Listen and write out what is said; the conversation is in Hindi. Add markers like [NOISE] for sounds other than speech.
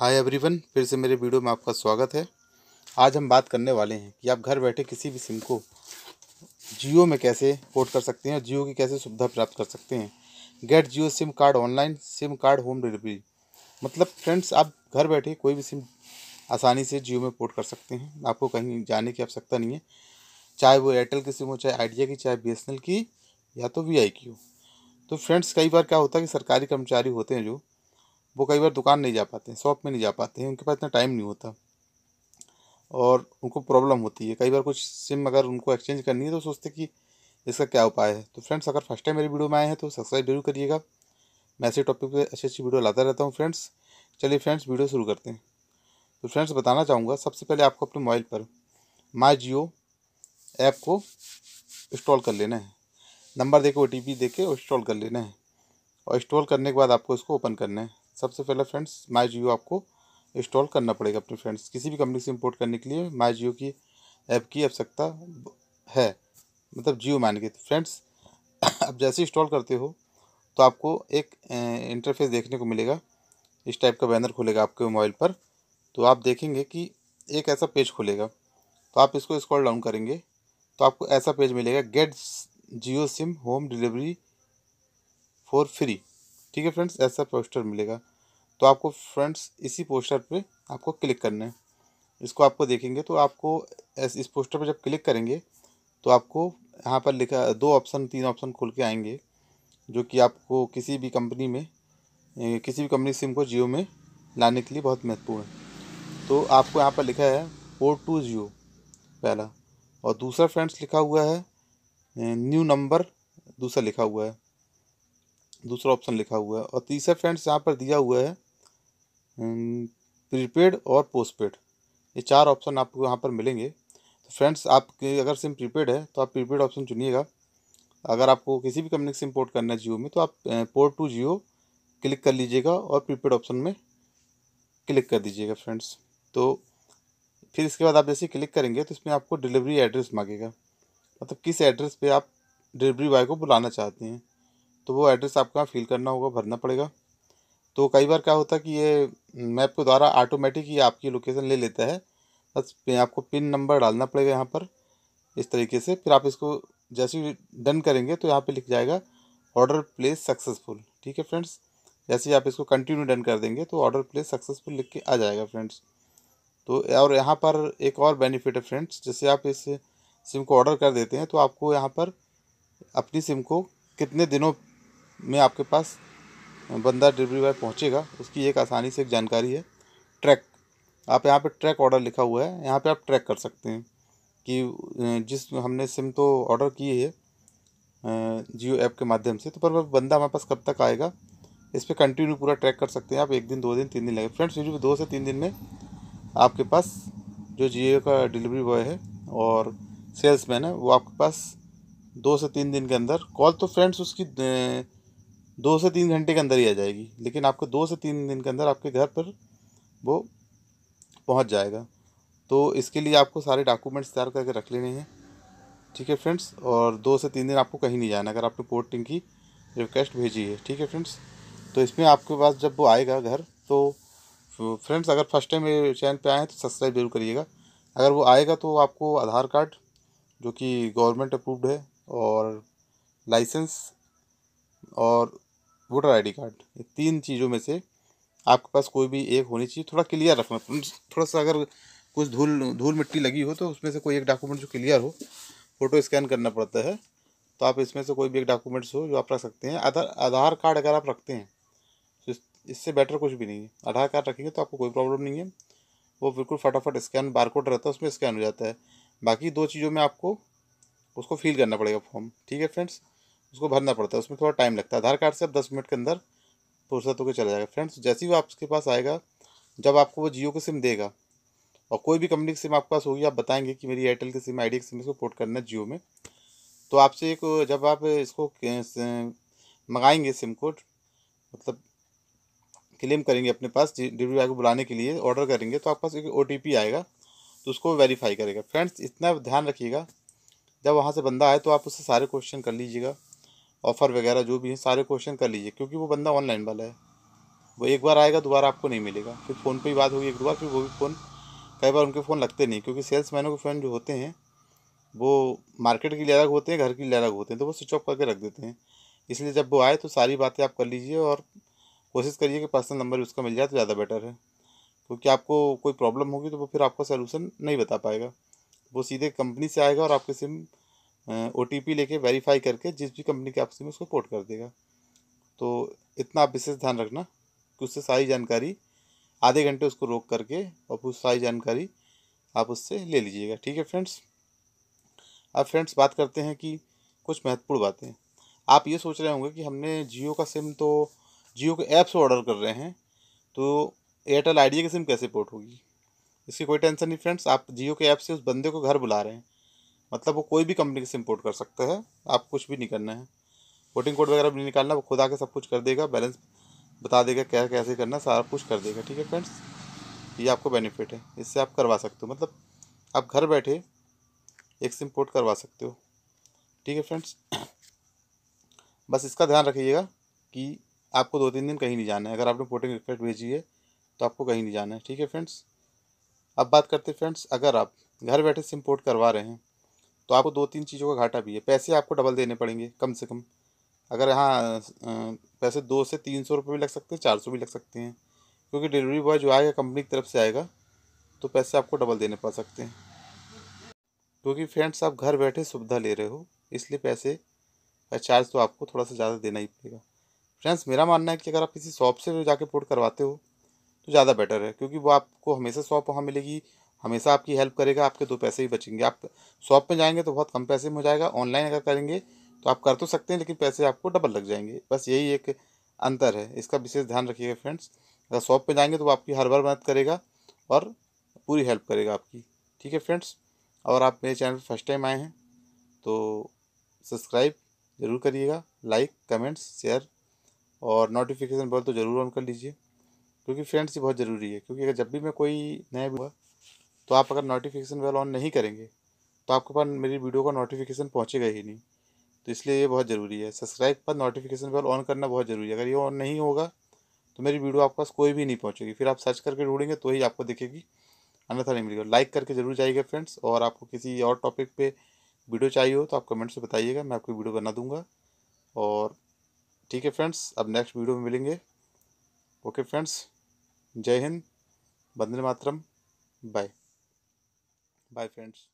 हाय एवरीवन फिर से मेरे वीडियो में आपका स्वागत है आज हम बात करने वाले हैं कि आप घर बैठे किसी भी सिम को जियो में कैसे पोर्ट कर सकते हैं और जियो की कैसे सुविधा प्राप्त कर सकते हैं get Jio SIM card online SIM card home delivery मतलब फ्रेंड्स आप घर बैठे कोई भी सिम आसानी से जियो में पोर्ट कर सकते हैं आपको कहीं जाने की आवश्यकता नहीं है चाहे वो एयरटेल की सिम हो चाहे आइडिया की चाहे बी की या तो वी की हो तो फ्रेंड्स कई बार क्या होता है कि सरकारी कर्मचारी होते हैं जो वो कई बार दुकान नहीं जा पाते हैं शॉप में नहीं जा पाते हैं उनके पास इतना टाइम नहीं होता और उनको प्रॉब्लम होती है कई बार कुछ सिम अगर उनको एक्सचेंज करनी है तो सोचते कि इसका क्या उपाय है तो फ्रेंड्स अगर फर्स्ट टाइम मेरी वीडियो में आए हैं तो सब्सक्राइब जरूर करिएगा मैं ऐसे टॉपिक पर अच्छी अच्छी वीडियो लाता रहता हूँ फ्रेंड्स चलिए फ्रेंड्स वीडियो शुरू करते हैं तो फ्रेंड्स बताना चाहूँगा सबसे पहले आपको अपने मोबाइल पर माई जियो ऐप को इंस्टॉल कर लेना है नंबर के ओ टी पी दे के इंस्टॉल कर लेना है और इंस्टॉल करने के बाद आपको इसको ओपन करना है सबसे पहले फ्रेंड्स माई जियो आपको इंस्टॉल करना पड़ेगा अपने फ्रेंड्स किसी भी कंपनी से इंपोर्ट करने के लिए माई जियो की ऐप की आवश्यकता है मतलब जियो मान के फ्रेंड्स आप जैसे इंस्टॉल करते हो तो आपको एक इंटरफेस देखने को मिलेगा इस टाइप का बैनर खुलेगा आपके मोबाइल पर तो आप देखेंगे कि एक ऐसा पेज खुलेगा तो आप इसको स्क्रॉल डाउन करेंगे तो आपको ऐसा पेज मिलेगा get Jio SIM home delivery for free ठीक है फ्रेंड्स ऐसा पोस्टर मिलेगा तो आपको फ्रेंड्स इसी पोस्टर पे आपको क्लिक करना है इसको आपको देखेंगे तो आपको इस पोस्टर पर जब क्लिक करेंगे तो आपको यहाँ पर लिखा दो ऑप्शन तीन ऑप्शन खोल के आएंगे जो कि आपको किसी भी कंपनी में किसी भी कंपनी सिम को जियो में लाने के लिए बहुत महत्वपूर्ण है तो आपको यहाँ पर लिखा है पोर्ट टू जियो पहला और दूसरा फ्रेंड्स लिखा हुआ है न्यू नंबर दूसरा लिखा हुआ है दूसरा ऑप्शन लिखा हुआ है और तीसरा फ्रेंड्स यहाँ पर दिया हुआ है हम्म, प्रीपेड और पोस्टपेड ये चार ऑप्शन आपको यहाँ पर मिलेंगे तो फ्रेंड्स आपके अगर सिम प्रीपेड है तो आप प्रीपेड ऑप्शन चुनिएगा अगर आपको किसी भी कंपनी से इम्पोर्ट करना है जियो में तो आप पोर्ट टू जियो क्लिक कर लीजिएगा और प्रीपेड ऑप्शन में क्लिक कर दीजिएगा फ्रेंड्स तो फिर इसके बाद आप जैसे क्लिक करेंगे तो इसमें आपको डिलीवरी एड्रेस मांगेगा मतलब किस एड्रेस पे आप डिलीवरी बॉय को बुलाना चाहते हैं तो वो एड्रेस आपका फिल करना होगा भरना पड़ेगा तो कई बार क्या होता है कि ये मैप के द्वारा ऑटोमेटिक ही आपकी लोकेशन ले लेता है बस आपको पिन नंबर डालना पड़ेगा यहाँ पर इस तरीके से फिर आप इसको जैसे ही डन करेंगे तो यहाँ पे लिख जाएगा ऑर्डर प्लेस सक्सेसफुल ठीक है फ्रेंड्स जैसे ही आप इसको कंटिन्यू डन कर देंगे तो ऑर्डर प्लेस सक्सेसफुल लिख के आ जाएगा फ्रेंड्स तो और यहाँ पर एक और बेनिफिट है फ्रेंड्स जैसे आप इस सिम को ऑर्डर कर देते हैं तो आपको यहाँ पर अपनी सिम को कितने दिनों में आपके पास बंदा डिलीवरी बॉय पहुँचेगा उसकी एक आसानी से एक जानकारी है ट्रैक आप यहाँ पे ट्रैक ऑर्डर लिखा हुआ है यहाँ पे आप ट्रैक कर सकते हैं कि जिस हमने सिम तो ऑर्डर किए है जियो ऐप के माध्यम से तो पर बंदा हमारे पास कब तक आएगा इस पर कंटिन्यू पूरा ट्रैक कर सकते हैं आप एक दिन दो दिन तीन दिन लगे फ्रेंड्स यूजली दो से तीन दिन में आपके पास जो जियो का डिलीवरी बॉय है और सेल्समैन है वो आपके पास दो से तीन दिन के अंदर कॉल तो फ्रेंड्स उसकी दो से तीन घंटे के अंदर ही आ जाएगी लेकिन आपको दो से तीन दिन के अंदर आपके घर पर वो पहुंच जाएगा तो इसके लिए आपको सारे डॉक्यूमेंट्स तैयार करके रख लेने हैं ठीक है फ्रेंड्स और दो से तीन दिन आपको कहीं नहीं जाना अगर आपने पोर्टिंग की रिक्वेस्ट भेजी है ठीक है फ्रेंड्स तो इसमें आपके पास जब वो आएगा घर तो फ्रेंड्स अगर फर्स्ट टाइम मेरे चैनल पर आए हैं तो सब्सक्राइब जरूर करिएगा अगर वो आएगा तो आपको आधार कार्ड जो कि गवर्नमेंट अप्रूव्ड है और लाइसेंस और वोटर आईडी कार्ड ये तीन चीज़ों में से आपके पास कोई भी एक होनी चाहिए थोड़ा क्लियर रखना मतलब थोड़ा सा अगर कुछ धूल धूल मिट्टी लगी हो तो उसमें से कोई एक डॉक्यूमेंट जो क्लियर हो फ़ोटो स्कैन करना पड़ता है तो आप इसमें से कोई भी एक डॉक्यूमेंट्स हो जो आप रख सकते हैं आधार आधार कार्ड अगर आप रखते हैं तो इससे बेटर कुछ भी नहीं है आधार कार्ड रखेंगे तो आपको कोई प्रॉब्लम नहीं है वो बिल्कुल फटाफट स्कैन बारकोड रहता है उसमें स्कैन हो जाता है बाकी दो चीज़ों में आपको उसको फिल करना पड़ेगा फॉर्म ठीक है फ्रेंड्स उसको भरना पड़ता है उसमें थोड़ा टाइम लगता है आधार कार्ड से आप दस मिनट के अंदर फुर्सत होकर चला जाएगा फ्रेंड्स जैसे ही वो आपके पास आएगा जब आपको वो जियो की सिम देगा और कोई भी कंपनी की सिम आपके पास होगी आप बताएंगे कि मेरी एयरटेल की सिम आईडिया की सिम इसको पोर्ट करना है जियो में तो आपसे एक जब आप इसको मंगाएंगे सिम को मतलब क्लेम करेंगे अपने पास डिलीवरी बॉय को बुलाने के लिए ऑर्डर करेंगे तो आपके पास एक ओ आएगा तो उसको वेरीफाई करेगा फ्रेंड्स इतना ध्यान रखिएगा जब वहाँ से बंदा आए तो आप उससे सारे क्वेश्चन कर लीजिएगा ऑफ़र वगैरह जो भी है सारे क्वेश्चन कर लीजिए क्योंकि वो बंदा ऑनलाइन वाला है वो एक बार आएगा दोबारा आपको नहीं मिलेगा फिर फ़ोन पे ही बात होगी एक दो बार फिर वो भी फ़ोन कई बार उनके फ़ोन लगते नहीं क्योंकि सेल्स मैनों के फ़ोन जो होते हैं वो मार्केट के लिए अलग होते हैं घर के लिए अलग होते हैं तो वो स्विच ऑफ करके रख देते हैं इसलिए जब वो आए तो सारी बातें आप कर लीजिए और कोशिश करिए कि पर्सनल नंबर उसका मिल जाए तो ज़्यादा बेटर है क्योंकि आपको कोई प्रॉब्लम होगी तो वो फिर आपका सोलूशन नहीं बता पाएगा वो सीधे कंपनी से आएगा और आपके सिम ओ टी पी लेके वेरीफाई करके जिस भी कंपनी के आप में उसको पोर्ट कर देगा तो इतना आप विशेष ध्यान रखना कि उससे सारी जानकारी आधे घंटे उसको रोक करके और उस सारी जानकारी आप उससे ले लीजिएगा ठीक है फ्रेंड्स अब फ्रेंड्स बात करते हैं कि कुछ महत्वपूर्ण बातें आप ये सोच रहे होंगे कि हमने जियो का सिम तो जियो के ऐप से ऑर्डर कर रहे हैं तो एयरटेल आइडिया की सिम कैसे पोर्ट होगी इसकी कोई टेंशन नहीं फ्रेंड्स आप जियो के ऐप से उस बंदे को घर बुला रहे हैं मतलब वो कोई भी कंपनी से इम्पोर्ट कर सकते हैं आप कुछ भी नहीं करना है वोटिंग कोड वगैरह नहीं निकालना वो खुद आके सब कुछ कर देगा बैलेंस बता देगा क्या कैसे करना सारा कुछ कर देगा ठीक है फ्रेंड्स ये आपको बेनिफिट है इससे आप करवा सकते हो मतलब आप घर बैठे एक से इम्पोर्ट करवा सकते हो ठीक है फ्रेंड्स [CLEARS THROAT] बस इसका ध्यान रखिएगा कि आपको दो तीन दिन कहीं नहीं जाना है अगर आपने वोटिंग रिक्वेस्ट भेजी है तो आपको कहीं नहीं जाना है ठीक है फ्रेंड्स अब बात करते हैं फ्रेंड्स अगर आप घर बैठे सिम पोर्ट करवा रहे हैं तो आपको दो तीन चीज़ों का घाटा भी है पैसे आपको डबल देने पड़ेंगे कम से कम अगर यहाँ पैसे दो से तीन सौ रुपये भी लग सकते हैं चार सौ भी लग सकते हैं क्योंकि डिलीवरी बॉय जो आएगा कंपनी की तरफ से आएगा तो पैसे आपको डबल देने पड़ सकते हैं क्योंकि फ्रेंड्स आप घर बैठे सुविधा ले रहे हो इसलिए पैसे का चार्ज तो आपको थोड़ा सा ज़्यादा देना ही पड़ेगा फ्रेंड्स मेरा मानना है कि अगर आप किसी शॉप से जाके पोर्ट करवाते हो तो ज़्यादा बेटर है क्योंकि वो आपको हमेशा शॉप वहाँ मिलेगी हमेशा आपकी हेल्प करेगा आपके दो पैसे भी बचेंगे आप शॉप में जाएंगे तो बहुत कम पैसे में हो जाएगा ऑनलाइन अगर करेंगे तो आप कर तो सकते हैं लेकिन पैसे आपको डबल लग जाएंगे बस यही एक अंतर है इसका विशेष ध्यान रखिएगा फ्रेंड्स अगर शॉप पर जाएंगे तो वो आपकी हर बार मदद करेगा और पूरी हेल्प करेगा आपकी ठीक है फ्रेंड्स और आप मेरे चैनल पर फर्स्ट टाइम आए हैं तो सब्सक्राइब ज़रूर करिएगा लाइक कमेंट्स शेयर और नोटिफिकेशन बेल तो ज़रूर ऑन कर लीजिए क्योंकि फ्रेंड्स ये बहुत ज़रूरी है क्योंकि अगर जब भी मैं कोई नया हुआ तो आप अगर नोटिफिकेशन वेल ऑन नहीं करेंगे तो आपके पास मेरी वीडियो का नोटिफिकेशन पहुँचेगा ही नहीं तो इसलिए ये बहुत ज़रूरी है सब्सक्राइब पर नोटिफिकेशन बेल ऑन करना बहुत ज़रूरी है अगर ये ऑन नहीं होगा तो मेरी वीडियो आपके पास कोई भी नहीं पहुँचेगी फिर आप सर्च करके ढूंढेंगे तो ही आपको दिखेगी अन्यथा नहीं मिलेगा लाइक करके जरूर जाइएगा फ्रेंड्स और आपको किसी और टॉपिक पे वीडियो चाहिए हो तो आप कमेंट्स में बताइएगा मैं आपको वीडियो बना दूंगा और ठीक है फ्रेंड्स अब नेक्स्ट वीडियो में मिलेंगे ओके फ्रेंड्स जय हिंद बंदे मातरम बाय Bye friends.